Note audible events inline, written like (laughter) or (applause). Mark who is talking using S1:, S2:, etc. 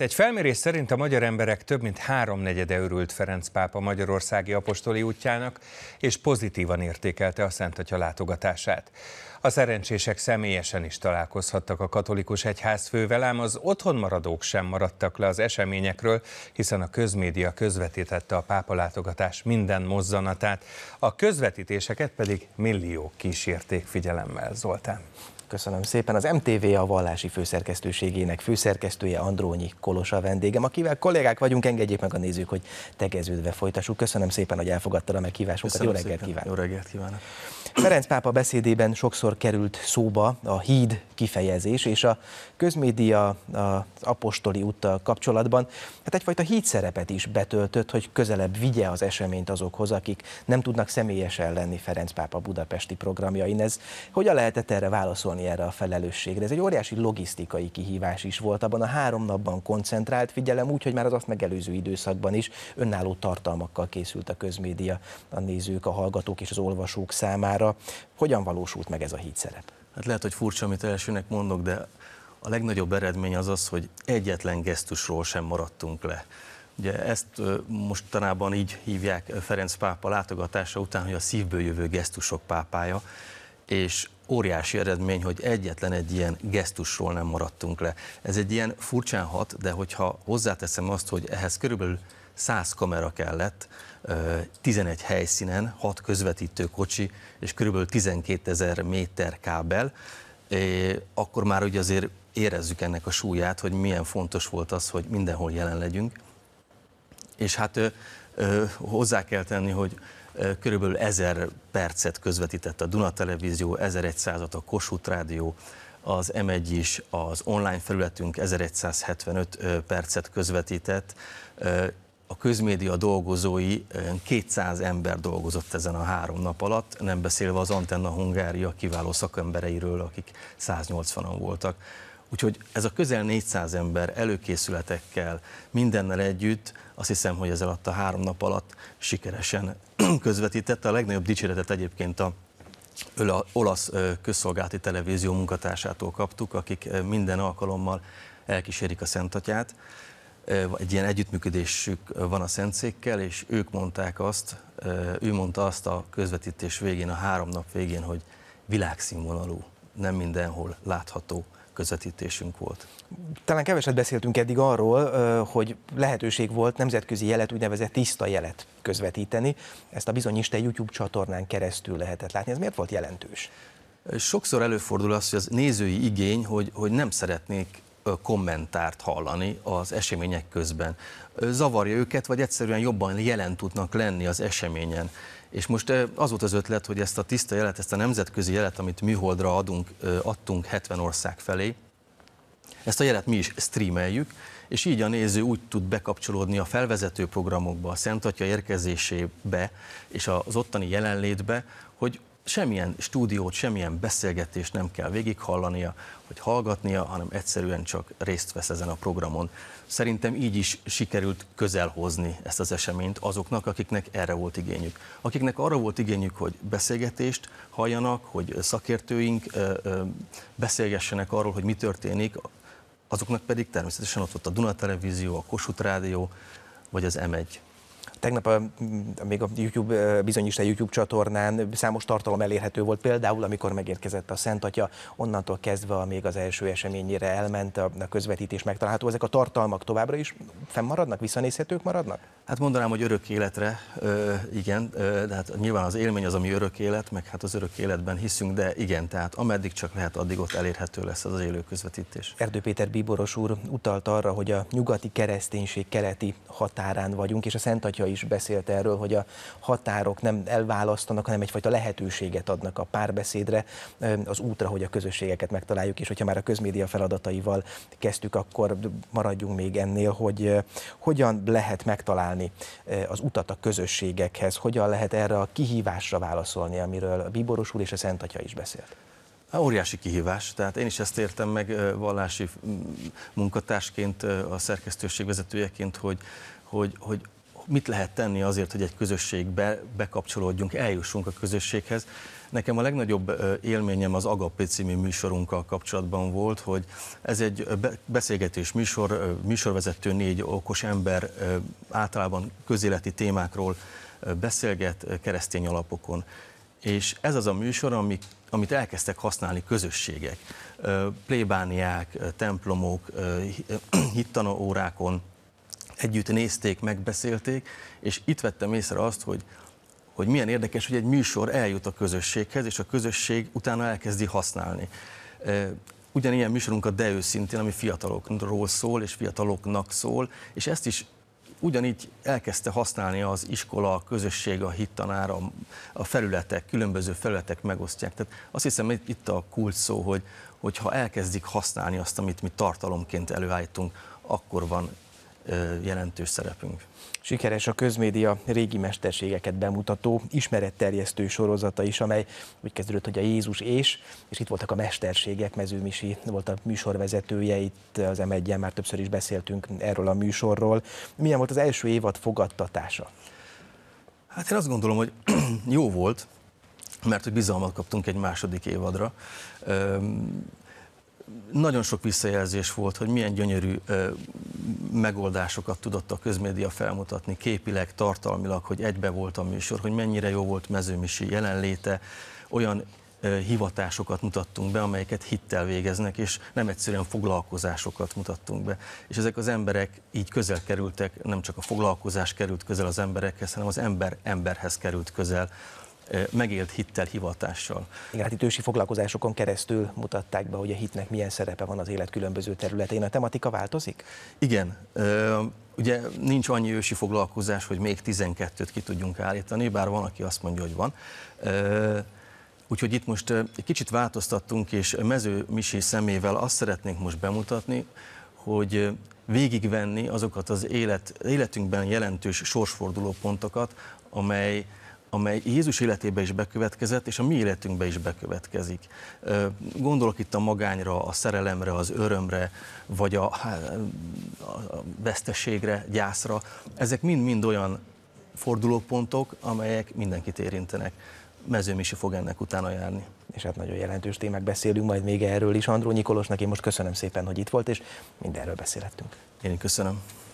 S1: Hát egy felmérés szerint a magyar emberek több mint háromnegyede örült Ferenc pápa magyarországi apostoli útjának, és pozitívan értékelte a Szent Atya látogatását. A szerencsések személyesen is találkozhattak a katolikus egyház fővel, ám az otthon maradók sem maradtak le az eseményekről, hiszen a közmédia közvetítette a pápa látogatás minden mozzanatát, a közvetítéseket pedig milliók kísérték figyelemmel, Zoltán.
S2: Köszönöm szépen. Az MTV a vallási főszerkesztőségének főszerkesztője Andrónyi Kolosa vendégem, akivel kollégák vagyunk, engedjék meg a nézők, hogy tegeződve folytassuk. Köszönöm szépen, hogy elfogadta a meghívásunkat. Jó reggelt kívánok! Jó reggelt kívánok! Ferenc pápa beszédében sokszor került szóba a híd kifejezés, és a közmédia az apostoli úttal kapcsolatban hát egyfajta híd szerepet is betöltött, hogy közelebb vigye az eseményt azokhoz, akik nem tudnak személyesen lenni Ferenc pápa budapesti programjain. Ez hogyan lehetett erre válaszolni erre a felelősségre? Ez egy óriási logisztikai kihívás is volt abban a három napban koncentrált figyelem, úgy, hogy már az azt megelőző időszakban is önálló tartalmakkal készült a közmédia a nézők, a hallgatók és az olvasók számára számára. Hogyan valósult meg ez a híd szerep?
S1: Hát lehet, hogy furcsa, amit elsőnek mondok, de a legnagyobb eredmény az az, hogy egyetlen gesztusról sem maradtunk le. Ugye ezt mostanában így hívják Ferenc pápa látogatása után, hogy a szívből jövő gesztusok pápája, és óriási eredmény, hogy egyetlen egy ilyen gesztusról nem maradtunk le. Ez egy ilyen furcsán hat, de hogyha hozzáteszem azt, hogy ehhez körülbelül 100 kamera kellett, 11 helyszínen, 6 közvetítő kocsi és kb. 12 ezer méter kábel, akkor már ugye azért érezzük ennek a súlyát, hogy milyen fontos volt az, hogy mindenhol jelen legyünk. És hát hozzá kell tenni, hogy körülbelül 1000 percet közvetített a Duna Televízió, 1100-at a Kossuth Rádió, az M1 is, az online felületünk 1175 percet közvetített, a közmédia dolgozói 200 eh, ember dolgozott ezen a három nap alatt, nem beszélve az Antenna Hungária kiváló szakembereiről, akik 180-an voltak. Úgyhogy ez a közel 400 ember előkészületekkel, mindennel együtt, azt hiszem, hogy ez alatt a három nap alatt sikeresen (clears throat) közvetítette. A legnagyobb dicséretet egyébként a olasz eh, közszolgálati televízió munkatársától kaptuk, akik eh, minden alkalommal elkísérik a Szentatyát egy ilyen együttműködésük van a Szentszékkel, és ők mondták azt, ő mondta azt a közvetítés végén, a három nap végén, hogy világszínvonalú, nem mindenhol látható közvetítésünk volt.
S2: Talán keveset beszéltünk eddig arról, hogy lehetőség volt nemzetközi jelet, úgynevezett tiszta jelet közvetíteni. Ezt a Isten YouTube csatornán keresztül lehetett látni. Ez miért volt jelentős?
S1: Sokszor előfordul az, hogy az nézői igény, hogy, hogy nem szeretnék kommentárt hallani az események közben. Zavarja őket, vagy egyszerűen jobban jelen tudnak lenni az eseményen. És most az volt az ötlet, hogy ezt a tiszta jelet, ezt a nemzetközi jelet, amit műholdra adunk, adtunk 70 ország felé, ezt a jelet mi is streameljük, és így a néző úgy tud bekapcsolódni a felvezető programokba, a Szent Atya érkezésébe és az ottani jelenlétbe, hogy semmilyen stúdiót, semmilyen beszélgetést nem kell végighallania, vagy hallgatnia, hanem egyszerűen csak részt vesz ezen a programon. Szerintem így is sikerült közelhozni ezt az eseményt azoknak, akiknek erre volt igényük. Akiknek arra volt igényük, hogy beszélgetést halljanak, hogy szakértőink beszélgessenek arról, hogy mi történik, azoknak pedig természetesen ott volt a Duna Televízió, a Kossuth Rádió, vagy az M1. Tegnap a, mm, még a
S2: YouTube, bizonyista YouTube csatornán számos tartalom elérhető volt, például amikor megérkezett a Szent Atya, onnantól kezdve, még az első eseményére elment, a, a közvetítés megtalálható. Ezek a tartalmak továbbra is fennmaradnak, visszanézhetők maradnak?
S1: Hát mondanám, hogy örök életre, ö, igen, ö, de hát nyilván az élmény az, ami örök élet, meg hát az örök életben hiszünk, de igen, tehát ameddig csak lehet, addig ott elérhető lesz az, az élő közvetítés. Erdő Péter Bíboros úr utalt arra, hogy a
S2: nyugati kereszténység keleti határán vagyunk, és a Szent Atya is beszélt erről, hogy a határok nem elválasztanak, hanem egyfajta lehetőséget adnak a párbeszédre, az útra, hogy a közösségeket megtaláljuk, és hogyha már a közmédia feladataival kezdtük, akkor maradjunk még ennél, hogy hogyan lehet megtalálni az utat a közösségekhez, hogyan
S1: lehet erre a kihívásra válaszolni, amiről a Bíboros úr és a Szent Atya is beszélt. A óriási kihívás, tehát én is ezt értem meg vallási mm, munkatársként, a szerkesztőség vezetőjeként, hogy, hogy, hogy mit lehet tenni azért, hogy egy közösségbe bekapcsolódjunk, eljussunk a közösséghez. Nekem a legnagyobb élményem az Agapé című műsorunkkal kapcsolatban volt, hogy ez egy beszélgetés műsor, műsorvezető négy okos ember általában közéleti témákról beszélget keresztény alapokon. És ez az a műsor, amit, amit elkezdtek használni közösségek. Plébániák, templomok, (clears throat) hittanó órákon, együtt nézték, megbeszélték, és itt vettem észre azt, hogy hogy milyen érdekes, hogy egy műsor eljut a közösséghez, és a közösség utána elkezdi használni. E, ugyanilyen műsorunk a Deő szintén, ami fiatalokról szól, és fiataloknak szól, és ezt is ugyanígy elkezdte használni az iskola, a közösség, a hittanára, a, a felületek, különböző felületek megosztják. Tehát azt hiszem, hogy itt a kult szó, hogy, hogyha elkezdik használni azt, amit mi tartalomként előállítunk, akkor van jelentős szerepünk. Sikeres a közmédia régi mesterségeket
S2: bemutató, ismeretterjesztő sorozata is, amely úgy kezdődött, hogy a Jézus és, és itt voltak a mesterségek, Mezőmisi volt a műsorvezetője, itt az m már többször is beszéltünk
S1: erről a műsorról. Milyen volt az első évad fogadtatása? Hát én azt gondolom, hogy (clears throat) jó volt, mert hogy bizalmat kaptunk egy második évadra. nagyon sok visszajelzés volt, hogy milyen gyönyörű megoldásokat tudott a közmédia felmutatni képileg, tartalmilag, hogy egybe volt a műsor, hogy mennyire jó volt mezőmisi jelenléte, olyan hivatásokat mutattunk be, amelyeket hittel végeznek, és nem egyszerűen foglalkozásokat mutattunk be. És ezek az emberek így közel kerültek, nem csak a foglalkozás került közel az emberekhez, hanem az ember emberhez került közel megélt hittel, hivatással. Igen, hát itt ősi foglalkozásokon keresztül
S2: mutatták be, hogy a hitnek milyen szerepe van az élet különböző területén. A tematika változik? Igen.
S1: Ugye nincs annyi ősi foglalkozás, hogy még 12-t ki tudjunk állítani, bár van, aki azt mondja, hogy van. Úgyhogy itt most egy kicsit változtattunk, és Mező Misi szemével azt szeretnénk most bemutatni, hogy végigvenni azokat az élet, életünkben jelentős sorsforduló pontokat, amely amely Jézus életébe is bekövetkezett, és a mi életünkbe is bekövetkezik. Gondolok itt a magányra, a szerelemre, az örömre, vagy a, a veszteségre, gyászra. Ezek mind-mind olyan fordulópontok, amelyek mindenkit érintenek. Mezőm is fog ennek utána járni. És hát nagyon jelentős témák beszélünk
S2: majd még erről is. Andró Nikolosnak én most köszönöm szépen, hogy itt volt, és mindenről beszélhettünk. Én köszönöm.